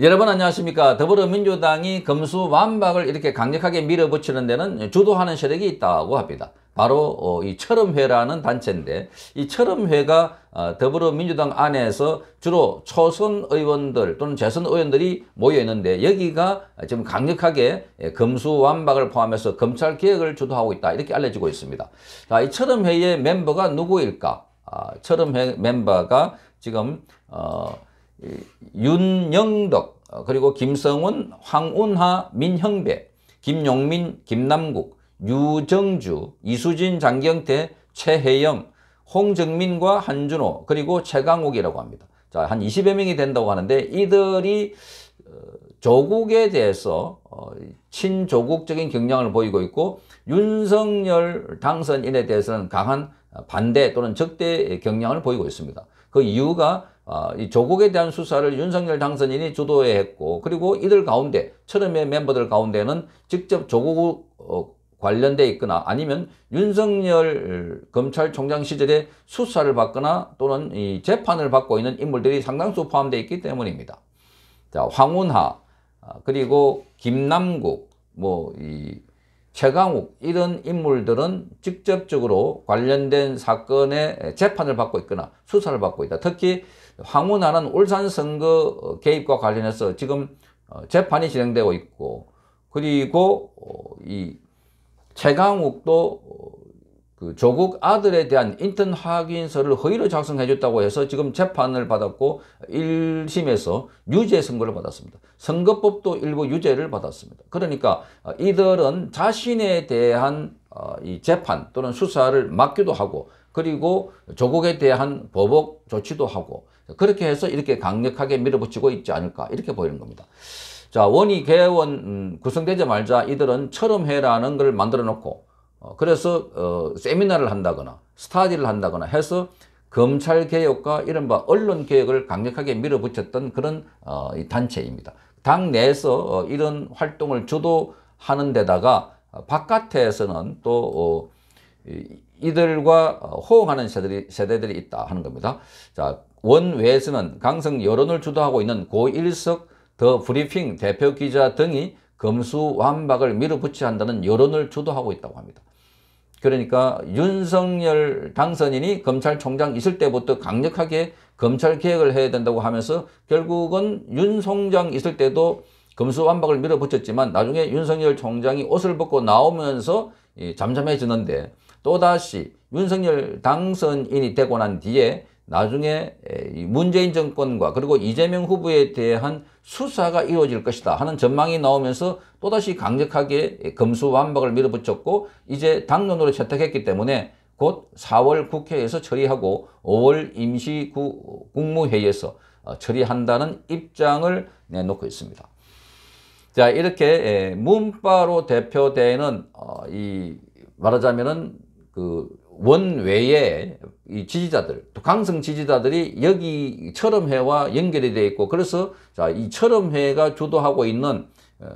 여러분 안녕하십니까 더불어민주당이 검수 완박을 이렇게 강력하게 밀어붙이는 데는 주도하는 세력이 있다고 합니다 바로 어, 이 철음회라는 단체인데 이 철음회가 어, 더불어민주당 안에서 주로 초선 의원들 또는 재선 의원들이 모여 있는데 여기가 지금 강력하게 검수 예, 완박을 포함해서 검찰 개혁을 주도하고 있다 이렇게 알려지고 있습니다 자, 이 철음회의 멤버가 누구일까 아, 철음회 멤버가 지금 어, 윤영덕 그리고 김성훈, 황운하, 민형배, 김용민, 김남국, 유정주, 이수진, 장경태, 최혜영, 홍정민과 한준호 그리고 최강욱이라고 합니다. 자, 한 20여 명이 된다고 하는데 이들이 어, 조국에 대해서 어, 친조국적인 경향을 보이고 있고 윤석열 당선인에 대해서는 강한 반대 또는 적대 경향을 보이고 있습니다. 그 이유가 아, 이 조국에 대한 수사를 윤석열 당선인이 주도해 했고 그리고 이들 가운데 처음의 멤버들 가운데는 직접 조국 어, 관련돼 있거나 아니면 윤석열 검찰총장 시절에 수사를 받거나 또는 이 재판을 받고 있는 인물들이 상당수 포함되어 있기 때문입니다. 자, 황운하 아, 그리고 김남국 뭐이 최강욱 이런 인물들은 직접적으로 관련된 사건의 재판을 받고 있거나 수사를 받고 있다. 특히 황운하는 울산 선거 개입과 관련해서 지금 어, 재판이 진행되고 있고 그리고 어, 이 최강욱도 어, 그 조국 아들에 대한 인턴 확인서를 허위로 작성해 줬다고 해서 지금 재판을 받았고 1심에서 유죄 선고를 받았습니다. 선거법도 일부 유죄를 받았습니다. 그러니까 이들은 자신에 대한 어, 이 재판 또는 수사를 막기도 하고 그리고 조국에 대한 보복 조치도 하고 그렇게 해서 이렇게 강력하게 밀어붙이고 있지 않을까 이렇게 보이는 겁니다. 자 원이 개원 음, 구성되자말자 이들은 철음회라는 걸 만들어 놓고 어, 그래서 어, 세미나를 한다거나 스타디를 한다거나 해서 검찰개혁과 이른바 언론개혁을 강력하게 밀어붙였던 그런 어, 단체입니다. 당 내에서 어, 이런 활동을 주도하는 데다가 어, 바깥에서는 또 어, 이들과 어, 호응하는 세대들이, 세대들이 있다 하는 겁니다. 자, 원외에서는 강성 여론을 주도하고 있는 고일석, 더 브리핑 대표 기자 등이 검수완박을 밀어붙여 한다는 여론을 주도하고 있다고 합니다. 그러니까 윤석열 당선인이 검찰총장 있을 때부터 강력하게 검찰 개혁을 해야 된다고 하면서 결국은 윤 총장 있을 때도 검수완박을 밀어붙였지만 나중에 윤석열 총장이 옷을 벗고 나오면서 잠잠해지는데 또다시 윤석열 당선인이 되고 난 뒤에 나중에 문재인 정권과 그리고 이재명 후보에 대한 수사가 이루어질 것이다 하는 전망이 나오면서 또다시 강력하게 검수완박을 밀어붙였고 이제 당론으로 채택했기 때문에 곧 4월 국회에서 처리하고 5월 임시 국무회의에서 어, 처리한다는 입장을 내놓고 있습니다. 자 이렇게 문바로 대표되는 어, 이 말하자면은 그 원외에이 지지자들, 또 강성 지지자들이 여기 철음회와 연결이 되어 있고 그래서 자, 이 철음회가 주도하고 있는 어,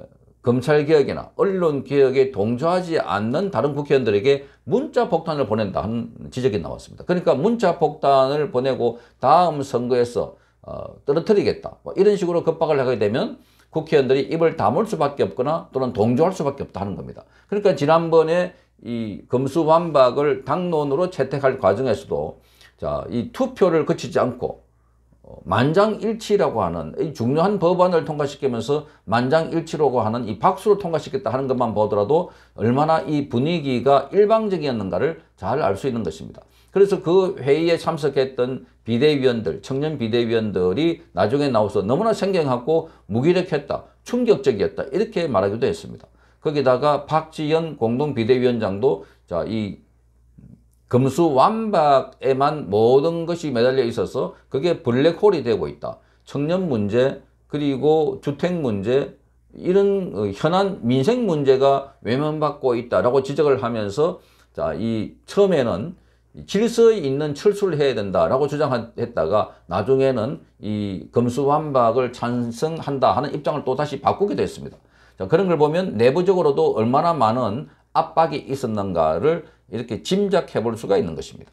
검찰개혁이나 언론개혁에 동조하지 않는 다른 국회의원들에게 문자 폭탄을 보낸다 하는 지적이 나왔습니다. 그러니까 문자 폭탄을 보내고 다음 선거에서 어, 떨어뜨리겠다. 뭐 이런 식으로 급박을 하게 되면 국회의원들이 입을 다물 수밖에 없거나 또는 동조할 수밖에 없다는 겁니다. 그러니까 지난번에 이 검수완박을 당론으로 채택할 과정에서도 자, 이 투표를 거치지 않고 어, 만장일치라고 하는 이 중요한 법안을 통과시키면서 만장일치라고 하는 이 박수로 통과시켰다 하는 것만 보더라도 얼마나 이 분위기가 일방적이었는가를 잘 알 수 있는 것입니다. 그래서 그 회의에 참석했던 비대위원들, 청년 비대위원들이 나중에 나와서 너무나 생경하고 무기력했다, 충격적이었다 이렇게 말하기도 했습니다. 거기다가 박지연 공동 비대위원장도 자, 이 금수 완박에만 모든 것이 매달려 있어서 그게 블랙홀이 되고 있다. 청년 문제, 그리고 주택 문제, 이런 어, 현안 민생 문제가 외면받고 있다라고 지적을 하면서 자, 이 처음에는 질서 있는 철수를 해야 된다라고 주장했다가 나중에는 이금수완박을 찬성한다 하는 입장을 또 다시 바꾸게 됐습니다. 그런 걸 보면 내부적으로도 얼마나 많은 압박이 있었는가를 이렇게 짐작해 볼 수가 있는 것입니다.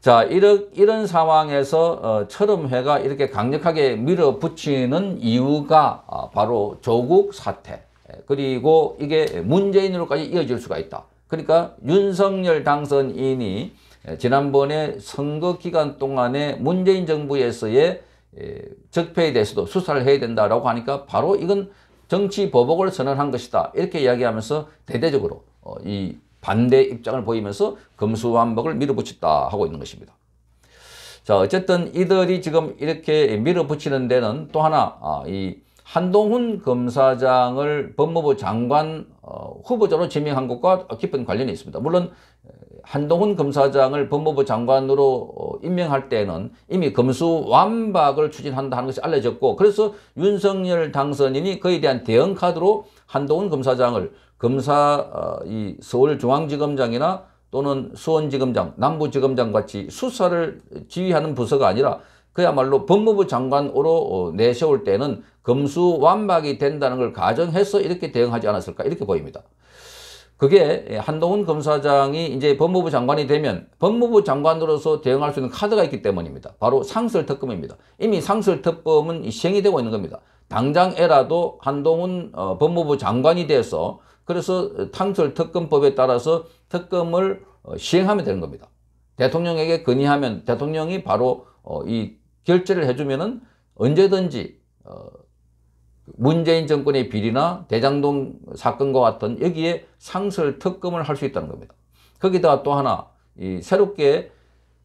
자, 이런, 이런 상황에서 어, 철음회가 이렇게 강력하게 밀어붙이는 이유가 어, 바로 조국 사태 그리고 이게 문재인으로까지 이어질 수가 있다. 그러니까 윤석열 당선인이 예, 지난번에 선거 기간 동안에 문재인 정부에서의 예, 적폐에 대해서도 수사를 해야 된다라고 하니까 바로 이건 정치 보복을 선언한 것이다. 이렇게 이야기하면서 대대적으로 어, 이 반대 입장을 보이면서 검수완박을 밀어붙였다 하고 있는 것입니다. 자 어쨌든 이들이 지금 이렇게 밀어붙이는 데는 또 하나 아, 이 한동훈 검사장을 법무부 장관 어, 후보자로 지명한 것과 깊은 관련이 있습니다. 물론 한동훈 검사장을 법무부 장관으로 어, 임명할 때는 이미 검수 완박을 추진한다 하는 것이 알려졌고 그래서 윤석열 당선인이 그에 대한 대응 카드로 한동훈 검사장을 검사 어, 이 서울중앙지검장이나 또는 수원지검장, 남부지검장 같이 수사를 지휘하는 부서가 아니라 그야말로 법무부 장관으로 어, 내세울 때는 검수 완박이 된다는 걸 가정해서 이렇게 대응하지 않았을까 이렇게 보입니다. 그게 한동훈 검사장이 이제 법무부 장관이 되면 법무부 장관으로서 대응할 수 있는 카드가 있기 때문입니다. 바로 상설특검입니다. 이미 상설특검은 시행이 되고 있는 겁니다. 당장에라도 한동훈 어, 법무부 장관이 돼서 그래서 탕설특검법에 따라서 특검을 어, 시행하면 되는 겁니다. 대통령에게 건의하면 대통령이 바로 어, 이 결제를 해주면은 언제든지 어, 문재인 정권의 비리나 대장동 사건과 같은 여기에 상설 특검을 할 수 있다는 겁니다. 거기다 또 하나 새롭게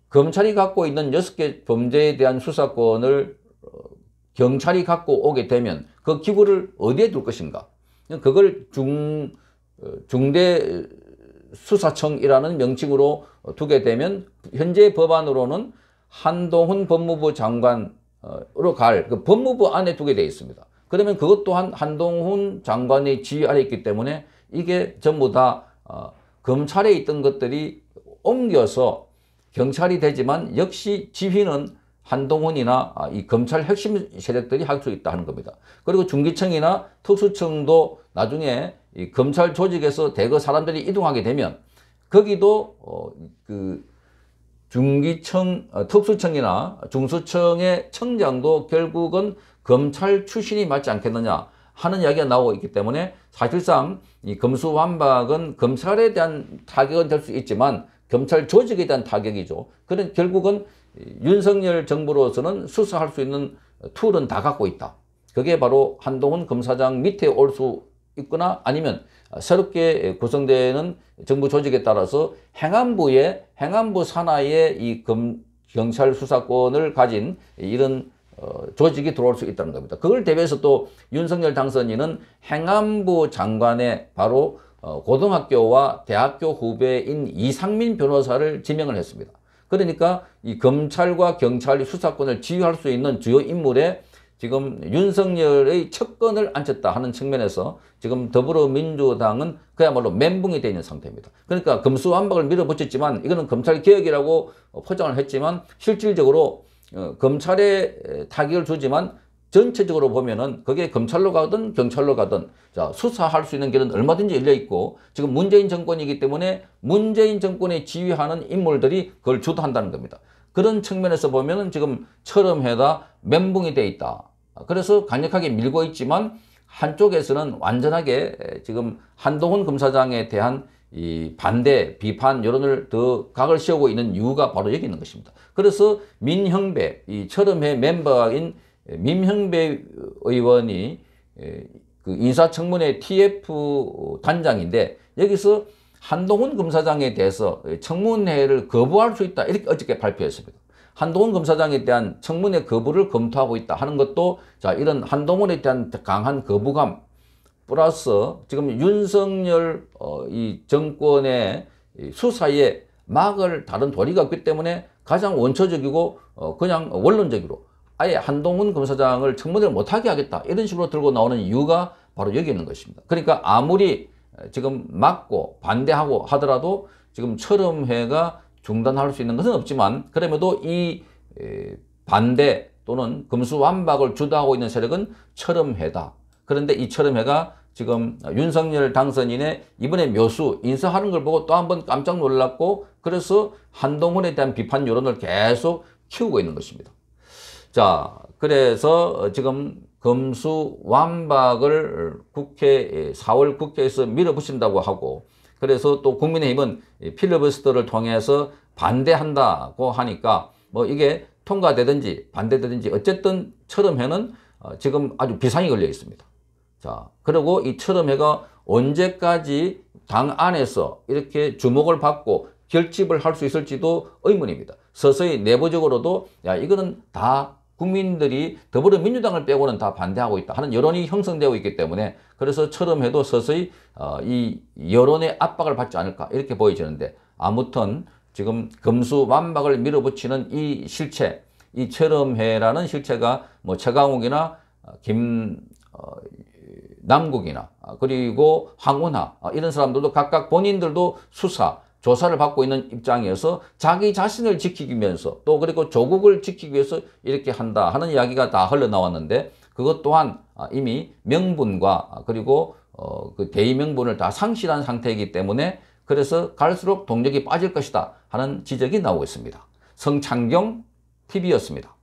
검찰이 갖고 있는 6개 범죄에 대한 수사권을 어, 경찰이 갖고 오게 되면 그 기부를 어디에 둘 것인가 그걸 중, 어, 중대 수사청이라는 명칭으로 두게 되면 현재 법안으로는 한동훈 법무부 장관으로 갈 그 법무부 안에 두게 되어 있습니다. 그러면 그것 또한 한동훈 장관의 지휘 아래 있기 때문에 이게 전부 다 어, 검찰에 있던 것들이 옮겨서 경찰이 되지만 역시 지휘는 한동훈이나 아, 이 검찰 핵심 세력들이 할 수 있다 하는 겁니다. 그리고 중기청이나 특수청도 나중에 이 검찰 조직에서 대거 사람들이 이동하게 되면 거기도 어, 그 중기청, 어, 특수청이나 중수청의 청장도 결국은 검찰 출신이 맞지 않겠느냐 하는 이야기가 나오고 있기 때문에 사실상 이 검수완박은 검찰에 대한 타격은 될 수 있지만 검찰 조직에 대한 타격이죠. 그런 결국은 윤석열 정부로서는 수사할 수 있는 툴은 다 갖고 있다. 그게 바로 한동훈 검사장 밑에 올 수 있거나 아니면 새롭게 구성되는 정부 조직에 따라서 행안부의 행안부 산하의 이 검, 경찰 수사권을 가진 이런 어, 조직이 들어올 수 있다는 겁니다. 그걸 대비해서 또 윤석열 당선인은 행안부 장관에 바로 어, 고등학교와 대학교 후배인 이상민 변호사를 지명을 했습니다. 그러니까 이 검찰과 경찰이 수사권을 지휘할 수 있는 주요 인물에 지금 윤석열의 척건을 앉혔다 하는 측면에서 지금 더불어민주당은 그야말로 멘붕이 되어 있는 상태입니다. 그러니까 금수완박을 밀어붙였지만 이거는 검찰개혁이라고 어, 포장을 했지만 실질적으로 어, 검찰에 타격을 주지만 전체적으로 보면은 그게 검찰로 가든 경찰로 가든 자 수사할 수 있는 길은 얼마든지 열려 있고 지금 문재인 정권이기 때문에 문재인 정권에 지휘하는 인물들이 그걸 주도한다는 겁니다. 그런 측면에서 보면은 지금 철음해다 멘붕이 돼 있다. 그래서 강력하게 밀고 있지만 한쪽에서는 완전하게 지금 한동훈 검사장에 대한 이 반대, 비판 여론을 더 각을 세우고 있는 이유가 바로 여기 있는 것입니다. 그래서 민형배, 이 철음회 멤버인 민형배 의원이 그 인사청문회 TF 단장인데 여기서 한동훈 검사장에 대해서 청문회를 거부할 수 있다 이렇게 어저께 발표했습니다. 한동훈 검사장에 대한 청문회 거부를 검토하고 있다 하는 것도 자 이런 한동훈에 대한 강한 거부감 플러스 지금 윤석열 어, 이 정권의 이 수사에 막을 다른 도리가 없기 때문에 가장 원초적이고 어, 그냥 원론적으로 아예 한동훈 검사장을 청문회를 못하게 하겠다 이런 식으로 들고 나오는 이유가 바로 여기 있는 것입니다. 그러니까 아무리 지금 막고 반대하고 하더라도 지금 철음회가 중단할 수 있는 것은 없지만 그럼에도 이 반대 또는 금수완박을 주도하고 있는 세력은 철음회다. 그런데 이처럼 해가 지금 윤석열 당선인의 이번에 묘수 인사하는 걸 보고 또 한 번 깜짝 놀랐고 그래서 한동훈에 대한 비판 여론을 계속 키우고 있는 것입니다. 자 그래서 지금 검수 완박을 국회 4월 국회에서 밀어붙인다고 하고 그래서 또 국민의힘은 필리버스터를 통해서 반대한다고 하니까 뭐 이게 통과되든지 반대되든지 어쨌든 처럼 해는 어, 지금 아주 비상이 걸려 있습니다. 자, 그리고 이철음해가 언제까지 당 안에서 이렇게 주목을 받고 결집을 할 수 있을지도 의문입니다. 서서히 내부적으로도 야 이거는 다 국민들이 더불어민주당을 빼고는 다 반대하고 있다 하는 여론이 형성되고 있기 때문에 그래서 철음회도 서서히 어, 이 여론의 압박을 받지 않을까 이렇게 보여지는데 아무튼 지금 금수 완박을 밀어붙이는 이 실체 이철음해라는 실체가 뭐 최강욱이나 김 어, 남국이나 아, 그리고 황운하 아, 이런 사람들도 각각 본인들도 수사 조사를 받고 있는 입장에서 자기 자신을 지키면서 또 그리고 조국을 지키기 위해서 이렇게 한다 하는 이야기가 다 흘러나왔는데 그것 또한 아, 이미 명분과 그리고 어, 그 대의 명분을 다 상실한 상태이기 때문에 그래서 갈수록 동력이 빠질 것이다 하는 지적이 나오고 있습니다. 성창경 TV였습니다.